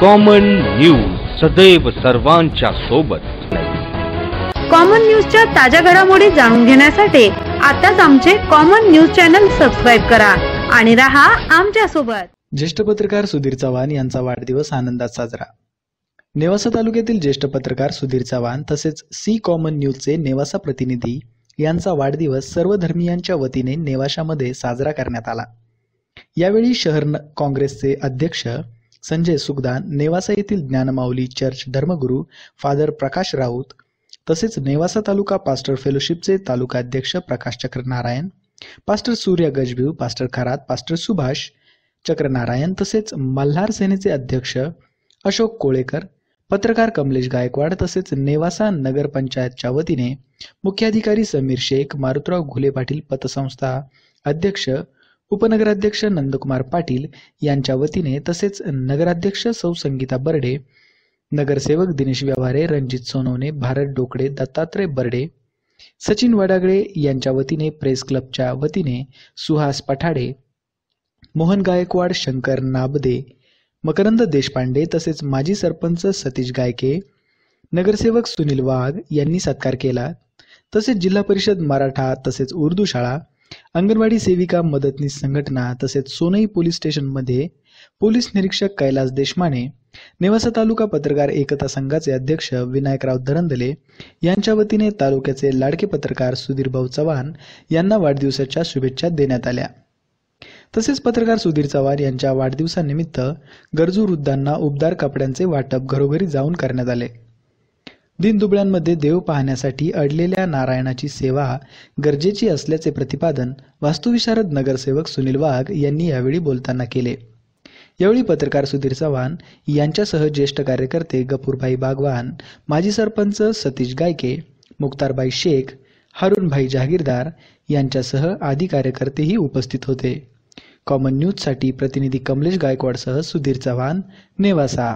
common news सदैव सर्वांच्या सोबत कॉमन न्यूजच्या ताज्या घडामोडी जाणून घेण्यासाठी आताच आमचे कॉमन न्यूज चॅनल सबस्क्राईब करा आणि रहा आमच्या सोबत ज्येष्ठ पत्रकार सुधीर चव्हाण यांचा वाढदिवस आनंदात साजरा नेवासा तालुक्यातील ज्येष्ठ पत्रकार सुधीर चव्हाण तसेच सी कॉमन न्यूज चे नेवासा प्रतिनिधी यांचा वाढदिवस सर्व धर्मियांच्या वतीने नेवाशामध्ये साजरा करण्यात आला यावेळी शहर काँग्रेसचे अध्यक्ष संजय सुखदान नेवासा येथील ज्ञानमाऊली चर्च धर्मगुरू फादर प्रकाश राऊत तसेच नेवासा तालुका पास्टर फेलोशिपचे तालुका अध्यक्ष प्रकाश Chakranarayan pastor Surya Gajbhiv pastor Kharat pastor Subhash Chakranarayan तसेच मल्हार सेनेचे अध्यक्ष अशोक कोळेकर पत्रकार कमलेश गायकवाड तसेच नेवासा नगरपंचायतच्या वतीने मुख्याधिकारी समीर शेख मारुतराव घुले पाटील पतसंस्था अध्यक्ष उपनगराध्यक्ष नंदकुमार पाटील यांच्या वतीने तसेच नगराध्यक्ष सौ संगीता बर्डे नगरसेवक दिनेश व्यवहारे रणजित सोनवणे भारत डोकडे दत्तात्रय बर्डे सचिन वडागळे यांच्या वतीने प्रेस क्लबच्या वतीने सुहास पठाडे मोहन गायकवाड शंकर नाबदे मकरंद देशपांडे तसेच माजी सरपंच सतीश गायके नगरसेवक सुनील वाघ यांनी सत्कार केला तसेच जिल्हा परिषद मराठा तसेच उर्दू शाळा अंगणवाडी सेविका मदतनीस संघटना तसेच सोनई पोलीस स्टेशनमध्ये पोलीस निरीक्षक कैलास देशमाने नेवासा तालुका पत्रकार एकता संघाचे अध्यक्ष विनायकराव धरंदले यांच्या वतीने तालुक्याचे लाडके पत्रकार सुधीरभाऊ चव्हाण यांना वाढदिवसाच्या शुभेच्छा देण्यात आल्या तसेच पत्रकार सुधीर चव्हाण यांच्या वाढदिवसानिमित्त गरजू वृद्धांना उबदार कपड्यांचे वाटप घरोघरी जाऊन करण्यात आले दिनदुबळ्यांमध्ये देव पाहण्यासाठी अडलेल्या नारायणाची सेवा गरजेची असल्याचे प्रतिपादन वास्तुविशारद नगरसेवक सुनील वाघ यांनी यावेळी बोलताना केले यावेळी पत्रकार सुधीर चव्हाण यांच्यासह ज्येष्ठ कार्यकर्ते गपूरभाई बागवान माजी सरपंच सतीश गायके मुक्तारबाई शेख हरुणभाई जहागीरदार यांच्यासह आदी कार्यकर्तेही उपस्थित होते कॉमन न्यूजसाठी प्रतिनिधी कमलेश गायकवाडसह सुधीर चव्हाण नेवासा